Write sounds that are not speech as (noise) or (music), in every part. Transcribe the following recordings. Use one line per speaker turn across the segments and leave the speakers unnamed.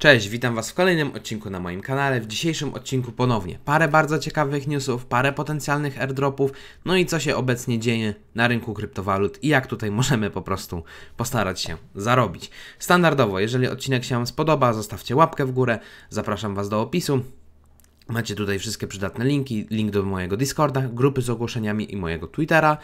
Cześć, witam Was w kolejnym odcinku na moim kanale. W dzisiejszym odcinku ponownie parę bardzo ciekawych newsów, parę potencjalnych airdropów, no i co się obecnie dzieje na rynku kryptowalut i jak tutaj (laughs) możemy po prostu postarać się zarobić. Standardowo, jeżeli odcinek się Wam spodoba, zostawcie łapkę w górę, zapraszam Was do opisu, Macie tutaj wszystkie przydatne linki, link do mojego Discorda, grupy z ogłoszeniami i mojego Twittera.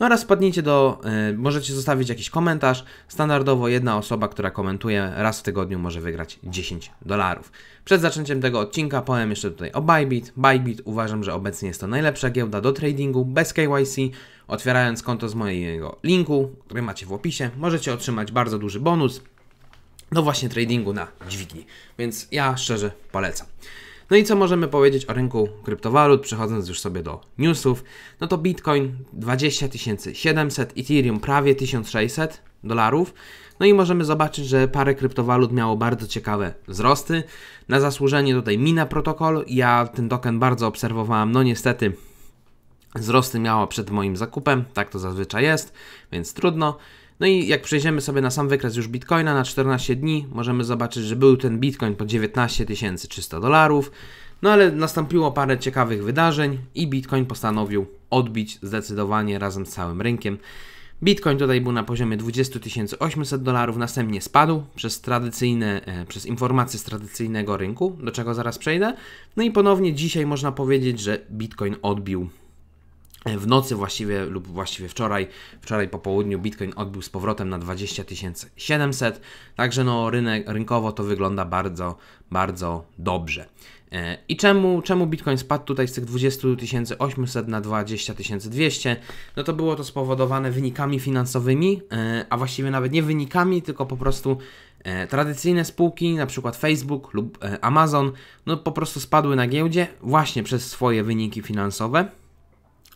No oraz wpadnijcie do, y, możecie zostawić jakiś komentarz. Standardowo jedna osoba, która komentuje raz w tygodniu może wygrać 10 dolarów. Przed zaczęciem tego odcinka powiem jeszcze tutaj o Bybit. Bybit uważam, że obecnie jest to najlepsza giełda do tradingu bez KYC. Otwierając konto z mojego linku, który macie w opisie, możecie otrzymać bardzo duży bonus do właśnie tradingu na dźwigni. Więc ja szczerze polecam. No i co możemy powiedzieć o rynku kryptowalut, przechodząc już sobie do newsów? No to Bitcoin 20 700, Ethereum prawie 1600 dolarów. No i możemy zobaczyć, że parę kryptowalut miało bardzo ciekawe wzrosty. Na zasłużenie tutaj Mina Protocol. Ja ten token bardzo obserwowałem. No niestety wzrosty miała przed moim zakupem, tak to zazwyczaj jest, więc trudno. No i jak przejdziemy sobie na sam wykres już Bitcoina na 14 dni, możemy zobaczyć, że był ten Bitcoin po 19 300 dolarów. No ale nastąpiło parę ciekawych wydarzeń i Bitcoin postanowił odbić zdecydowanie razem z całym rynkiem. Bitcoin tutaj był na poziomie 20 800 dolarów, następnie spadł przez tradycyjne, e, przez informacje z tradycyjnego rynku, do czego zaraz przejdę. No i ponownie dzisiaj można powiedzieć, że Bitcoin odbił w nocy właściwie lub właściwie wczoraj, wczoraj po południu Bitcoin odbił z powrotem na 20 700, także no rynek, rynkowo to wygląda bardzo, bardzo dobrze. E, I czemu, czemu Bitcoin spadł tutaj z tych 20 800 na 20 200? No to było to spowodowane wynikami finansowymi, e, a właściwie nawet nie wynikami, tylko po prostu e, tradycyjne spółki, na przykład Facebook lub Amazon, no po prostu spadły na giełdzie właśnie przez swoje wyniki finansowe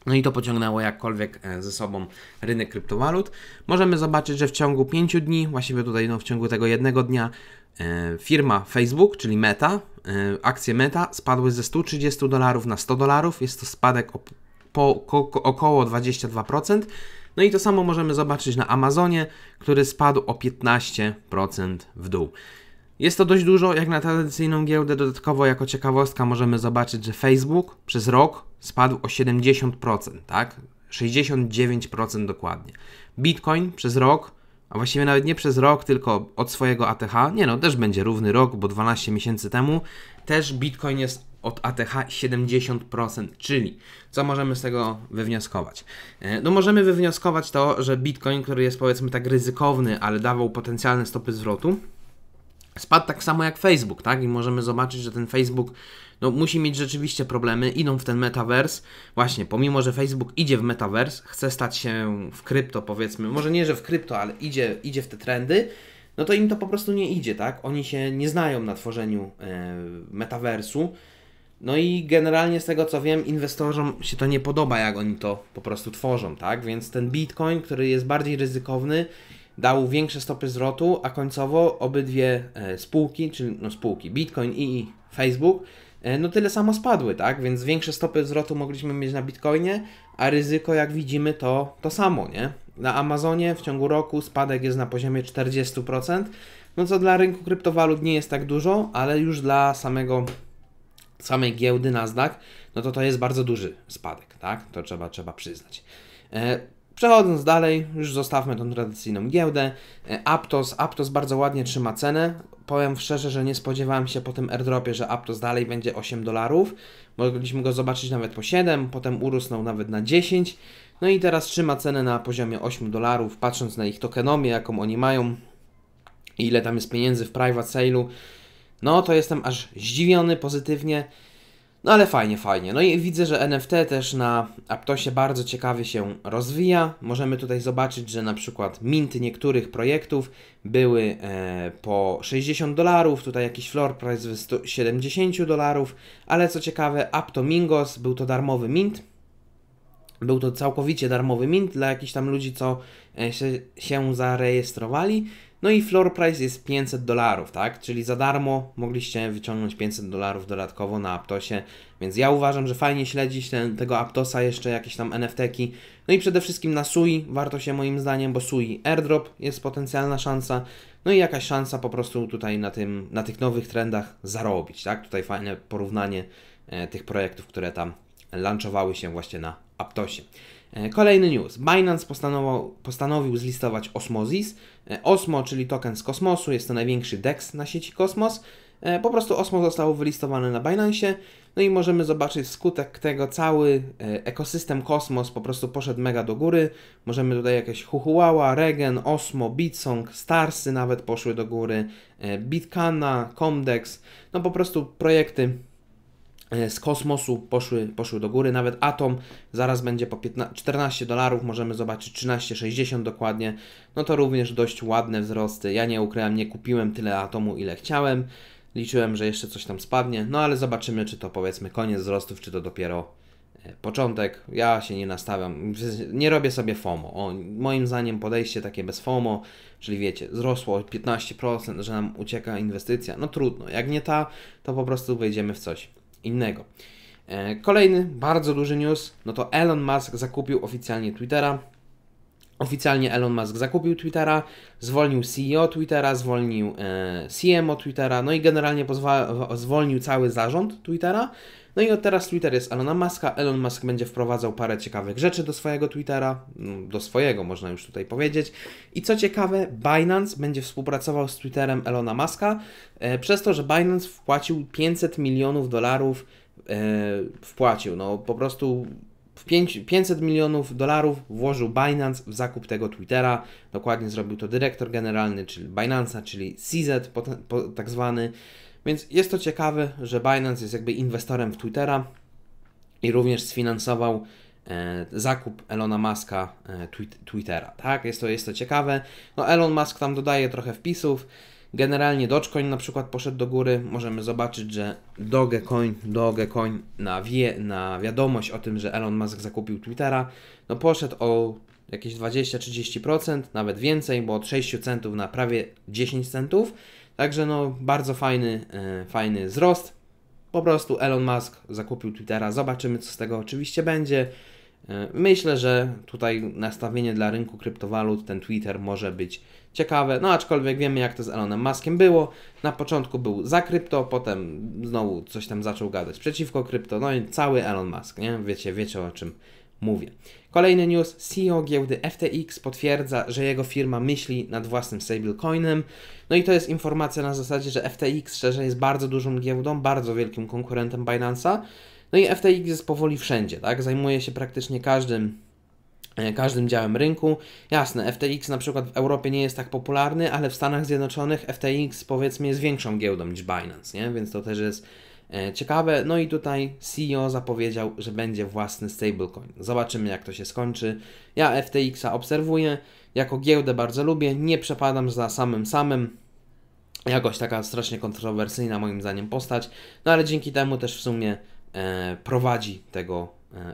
no i to pociągnęło jakkolwiek e, ze sobą rynek kryptowalut. Możemy zobaczyć, że w ciągu 5 dni, właściwie tutaj no, w ciągu tego jednego dnia, e, firma Facebook, czyli Meta, e, akcje Meta spadły ze 130 dolarów na 100 dolarów. Jest to spadek o, po, ko, około 22%. No i to samo możemy zobaczyć na Amazonie, który spadł o 15% w dół. Jest to dość dużo, jak na tradycyjną giełdę. Dodatkowo, jako ciekawostka, możemy zobaczyć, że Facebook przez rok spadł o 70%, tak? 69% dokładnie. Bitcoin przez rok, a właściwie nawet nie przez rok, tylko od swojego ATH, nie no, też będzie równy rok, bo 12 miesięcy temu też Bitcoin jest od ATH 70%, czyli co możemy z tego wywnioskować? E, no możemy wywnioskować to, że Bitcoin, który jest powiedzmy tak ryzykowny, ale dawał potencjalne stopy zwrotu, spadł tak samo jak Facebook, tak? I możemy zobaczyć, że ten Facebook no, musi mieć rzeczywiście problemy, idą w ten metavers. Właśnie, pomimo, że Facebook idzie w metavers, chce stać się w krypto, powiedzmy, może nie, że w krypto, ale idzie, idzie w te trendy, no to im to po prostu nie idzie, tak? Oni się nie znają na tworzeniu yy, metaversu. No i generalnie z tego co wiem, inwestorom się to nie podoba, jak oni to po prostu tworzą, tak? Więc ten Bitcoin, który jest bardziej ryzykowny, dał większe stopy zwrotu, a końcowo obydwie e, spółki, czyli no spółki Bitcoin i Facebook, e, no tyle samo spadły, tak? Więc większe stopy zwrotu mogliśmy mieć na Bitcoinie, a ryzyko, jak widzimy, to to samo, nie? Na Amazonie w ciągu roku spadek jest na poziomie 40%, no co dla rynku kryptowalut nie jest tak dużo, ale już dla samego samej giełdy Nasdaq, no to to jest bardzo duży spadek, tak? To trzeba, trzeba przyznać. E, Przechodząc dalej, już zostawmy tą tradycyjną giełdę. E, Aptos, Aptos bardzo ładnie trzyma cenę. Powiem szczerze, że nie spodziewałem się po tym airdropie, że Aptos dalej będzie 8 dolarów. Mogliśmy go zobaczyć nawet po 7, potem urosnął nawet na 10. No i teraz trzyma cenę na poziomie 8 dolarów, patrząc na ich tokenomię, jaką oni mają, ile tam jest pieniędzy w private sale'u. No to jestem aż zdziwiony pozytywnie. No ale fajnie, fajnie. No i widzę, że NFT też na Aptosie bardzo ciekawie się rozwija. Możemy tutaj zobaczyć, że na przykład minty niektórych projektów były e, po 60 dolarów, tutaj jakiś floor price 70 dolarów, ale co ciekawe, Apto Mingos był to darmowy mint. Był to całkowicie darmowy mint dla jakichś tam ludzi, co e, się, się zarejestrowali. No i floor price jest 500 dolarów, tak? Czyli za darmo mogliście wyciągnąć 500 dolarów dodatkowo na Aptosie, więc ja uważam, że fajnie śledzić ten, tego Aptosa, jeszcze jakieś tam NFT-ki. No i przede wszystkim na SUI warto się moim zdaniem, bo SUI airdrop jest potencjalna szansa, no i jakaś szansa po prostu tutaj na, tym, na tych nowych trendach zarobić, tak? Tutaj fajne porównanie e, tych projektów, które tam lunchowały się właśnie na Aptosie. E, kolejny news. Binance postanowił, postanowił zlistować Osmosis. E, Osmo, czyli token z kosmosu, jest to największy DEX na sieci Kosmos. E, po prostu Osmo zostało wylistowane na Binance, no i możemy zobaczyć skutek tego cały ekosystem Kosmos po prostu poszedł mega do góry. Możemy tutaj jakieś huhuawa, Regen, Osmo, Bitsong, Starsy nawet poszły do góry, Bitkana, Comdex, no po prostu projekty E, z kosmosu poszły, poszły do góry. Nawet Atom zaraz będzie po 15, 14 dolarów, możemy zobaczyć 13,60 dokładnie. No to również dość ładne wzrosty. Ja nie ukryłem, nie kupiłem tyle Atomu, ile chciałem. Liczyłem, że jeszcze coś tam spadnie, no ale zobaczymy, czy to powiedzmy koniec wzrostów, czy to dopiero e, początek. Ja się nie nastawiam, nie robię sobie FOMO. O, moim zdaniem podejście takie bez FOMO, czyli wiecie, wzrosło 15%, że nam ucieka inwestycja. No trudno, jak nie ta, to po prostu wejdziemy w coś innego. E, kolejny bardzo duży news, no to Elon Musk zakupił oficjalnie Twittera. Oficjalnie Elon Musk zakupił Twittera, zwolnił CEO Twittera, zwolnił e, CMO Twittera, no i generalnie pozwa- zwolnił cały zarząd Twittera. No i od teraz Twitter jest Elona Muska. Elon Musk będzie wprowadzał parę ciekawych rzeczy do swojego Twittera, no, do swojego można już tutaj powiedzieć. I co ciekawe, Binance będzie współpracował z Twitterem Elona Muska, e, przez to, że Binance wpłacił 500 milionów dolarów, e, wpłacił, no po prostu 500 milionów dolarów włożył Binance w zakup tego Twittera. Dokładnie zrobił to dyrektor generalny, czyli Binance'a, czyli CZ, tak zwany. Więc jest to ciekawe, że Binance jest jakby inwestorem w Twittera i również sfinansował e, zakup Elona Muska e, Twittera. Tak, jest to, jest to ciekawe. No Elon Musk tam dodaje trochę wpisów. Generalnie Dogecoin na przykład poszedł do góry. Możemy zobaczyć, że Dogecoin, Dogecoin na, wie, na wiadomość o tym, że Elon Musk zakupił Twittera, no poszedł o jakieś 20-30%, nawet więcej, bo od 6 centów na prawie 10 centów. Także no bardzo fajny, e, fajny wzrost. Po prostu Elon Musk zakupił Twittera. Zobaczymy, co z tego oczywiście będzie. E, myślę, że tutaj nastawienie dla rynku kryptowalut, ten Twitter może być ciekawe, no aczkolwiek wiemy jak to z Elonem Muskiem było. Na początku był za krypto, potem znowu coś tam zaczął gadać przeciwko krypto, no i cały Elon Musk, nie? Wiecie, wiecie o czym mówię. Kolejny news: CEO giełdy FTX potwierdza, że jego firma myśli nad własnym stablecoinem. No i to jest informacja na zasadzie, że FTX szczerze jest bardzo dużą giełdą, bardzo wielkim konkurentem Binance'a. No i FTX jest powoli wszędzie, tak? Zajmuje się praktycznie każdym e, każdym działem rynku. Jasne, FTX na przykład w Europie nie jest tak popularny, ale w Stanach Zjednoczonych FTX powiedzmy jest większą giełdą niż Binance, nie? Więc to też jest E, ciekawe. No i tutaj CEO zapowiedział, że będzie własny stablecoin. Zobaczymy jak to się skończy. Ja FTX-a obserwuję, jako giełdę bardzo lubię, nie przepadam za samym samym. Jakoś taka strasznie kontrowersyjna moim zdaniem postać, no ale dzięki temu też w sumie e, prowadzi tego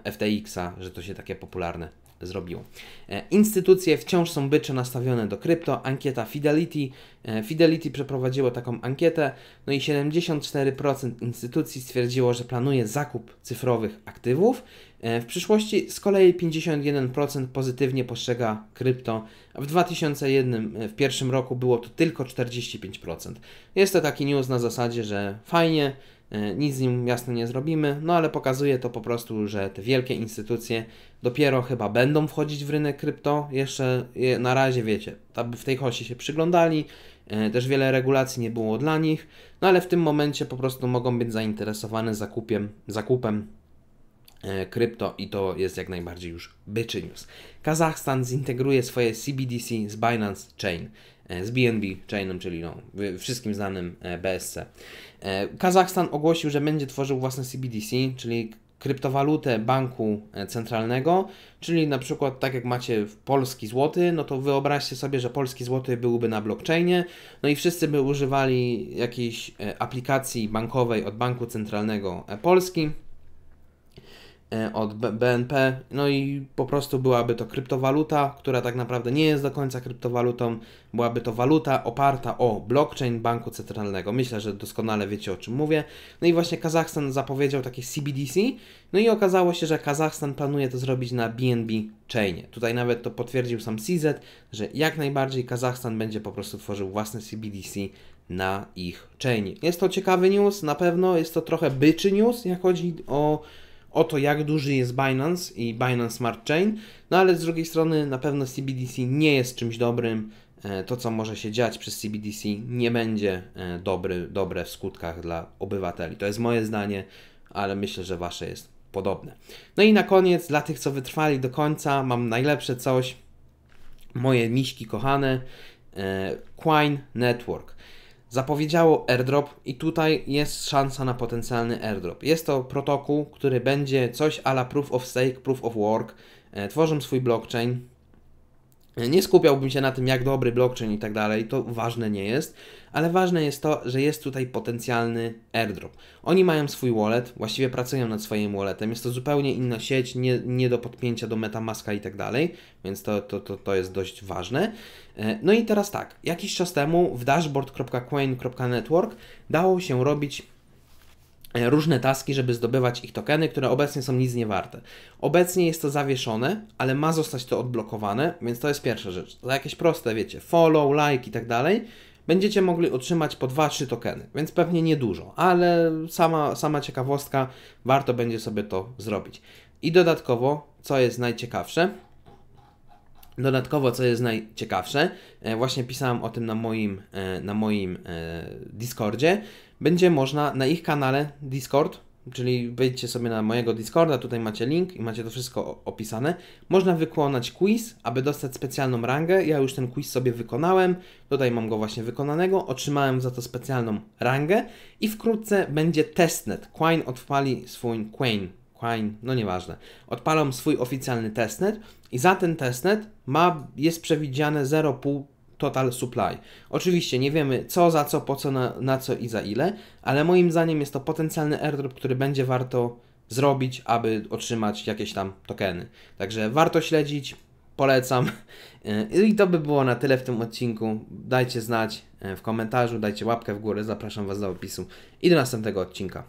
e, FTX-a, że to się takie popularne zrobiło. E, instytucje wciąż są byczo nastawione do krypto. Ankieta Fidelity. E, Fidelity przeprowadziło taką ankietę, no i 74% instytucji stwierdziło, że planuje zakup cyfrowych aktywów. E, w przyszłości z kolei 51% pozytywnie postrzega krypto, a w 2001, w pierwszym roku było to tylko 45%. Jest to taki news na zasadzie, że fajnie, E, nic z nim jasno nie zrobimy, no ale pokazuje to po prostu, że te wielkie instytucje dopiero chyba będą wchodzić w rynek krypto. Jeszcze na razie wiecie, w tej chwili się przyglądali, e, też wiele regulacji nie było dla nich, no ale w tym momencie po prostu mogą być zainteresowane zakupiem, zakupem e, krypto i to jest jak najbardziej już byczy news. Kazachstan zintegruje swoje CBDC z Binance Chain. E, z BNB chainem, czyli no, wszystkim znanym e, BSC. E, Kazachstan ogłosił, że będzie tworzył własne CBDC, czyli kryptowalutę banku centralnego, czyli na przykład tak jak macie polski złoty, no to wyobraźcie sobie, że polski złoty byłby na blockchainie, no i wszyscy by używali jakiejś aplikacji bankowej od banku centralnego Polski, E, od BNP, no i po prostu byłaby to kryptowaluta, która tak naprawdę nie jest do końca kryptowalutą, byłaby to waluta oparta o blockchain banku centralnego. Myślę, że doskonale wiecie o czym mówię. No i właśnie Kazachstan zapowiedział takie CBDC, no i okazało się, że Kazachstan planuje to zrobić na BNB chainie. Tutaj nawet to potwierdził sam CZ, że jak najbardziej Kazachstan będzie po prostu tworzył własne CBDC na ich chainie. Jest to ciekawy news, na pewno jest to trochę byczy news, jak chodzi o o to, jak duży jest Binance i Binance Smart Chain, no ale z drugiej strony na pewno CBDC nie jest czymś dobrym. E, to, co może się dziać przez CBDC, nie będzie e, dobry, dobre w skutkach dla obywateli. To jest moje zdanie, ale myślę, że wasze jest podobne. No i na koniec, dla tych, co wytrwali do końca, mam najlepsze coś. Moje miśki kochane, e, Quine Network zapowiedziało airdrop i tutaj jest szansa na potencjalny airdrop. Jest to protokół, który będzie coś ala proof of stake, proof of work. E, Tworzą swój blockchain, nie skupiałbym się na tym, jak dobry blockchain i tak dalej, to ważne nie jest, ale ważne jest to, że jest tutaj potencjalny airdrop. Oni mają swój wallet, właściwie pracują nad swoim walletem, jest to zupełnie inna sieć, nie, nie do podpięcia do Metamaska i tak dalej, więc to, to, to, to jest dość ważne. E, no i teraz tak, jakiś czas temu w dashboard.coin.network dało się robić E, różne taski, żeby zdobywać ich tokeny, które obecnie są nic nie warte. Obecnie jest to zawieszone, ale ma zostać to odblokowane, więc to jest pierwsza rzecz. Za jakieś proste, wiecie, follow, like i tak dalej, będziecie mogli otrzymać po 2-3 tokeny, więc pewnie niedużo, ale sama, sama ciekawostka, warto będzie sobie to zrobić. I dodatkowo, co jest najciekawsze, Dodatkowo, co jest najciekawsze, e, właśnie pisałem o tym na moim, e, na moim e, Discordzie, będzie można na ich kanale Discord, czyli wejdźcie sobie na mojego Discorda, tutaj macie link i macie to wszystko opisane. Można wykonać quiz, aby dostać specjalną rangę. Ja już ten quiz sobie wykonałem, tutaj mam go właśnie wykonanego, otrzymałem za to specjalną rangę i wkrótce będzie testnet. Quine odpali swój Quine Quine, no nieważne. Odpalam swój oficjalny testnet i za ten testnet ma, jest przewidziane 0,5 total supply. Oczywiście nie wiemy co, za co, po co, na, na co i za ile, ale moim zdaniem jest to potencjalny airdrop, który będzie warto zrobić, aby otrzymać jakieś tam tokeny. Także warto śledzić, polecam. (laughs) I to by było na tyle w tym odcinku. Dajcie znać e, w komentarzu, dajcie łapkę w górę, zapraszam Was do opisu i do następnego odcinka.